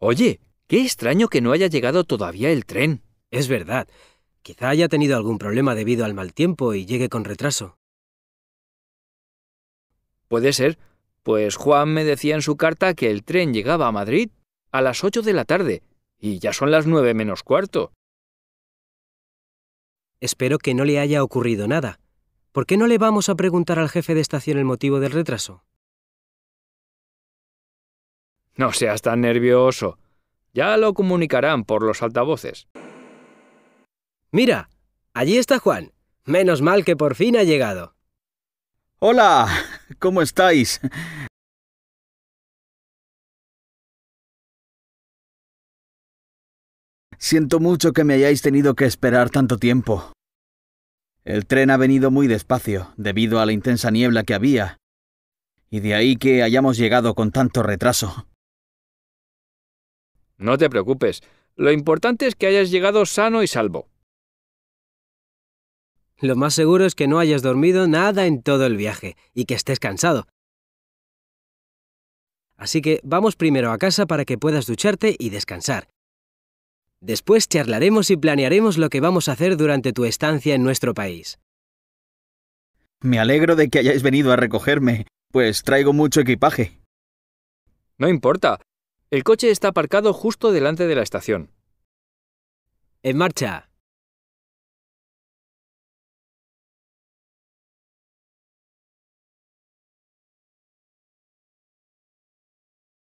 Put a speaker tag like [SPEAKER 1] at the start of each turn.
[SPEAKER 1] Oye, qué extraño que no haya llegado todavía el tren. Es verdad. Quizá haya
[SPEAKER 2] tenido algún problema debido al mal
[SPEAKER 1] tiempo y llegue con retraso.
[SPEAKER 2] Puede ser, pues Juan me decía en su carta que el tren llegaba a Madrid a las 8 de la tarde, y ya son las nueve menos cuarto.
[SPEAKER 1] Espero que no le haya ocurrido nada. ¿Por qué no le vamos a preguntar al jefe de estación el motivo del retraso?
[SPEAKER 2] No seas tan nervioso. Ya lo comunicarán por los altavoces. Mira, allí está Juan. Menos mal que por fin ha llegado.
[SPEAKER 3] Hola, ¿cómo estáis? Siento mucho que me hayáis tenido que esperar tanto tiempo. El tren ha venido muy despacio, debido a la intensa niebla que había, y de ahí que hayamos llegado con tanto retraso.
[SPEAKER 2] No te preocupes, lo importante es que hayas llegado sano y salvo.
[SPEAKER 1] Lo más seguro es que no hayas dormido nada en todo el viaje y que estés cansado. Así que vamos primero a casa para que puedas ducharte y descansar. Después charlaremos y planearemos lo que vamos a hacer durante tu estancia en nuestro país.
[SPEAKER 3] Me alegro de que hayáis venido a recogerme, pues traigo mucho equipaje. No importa, el coche está aparcado justo delante de la estación. ¡En marcha!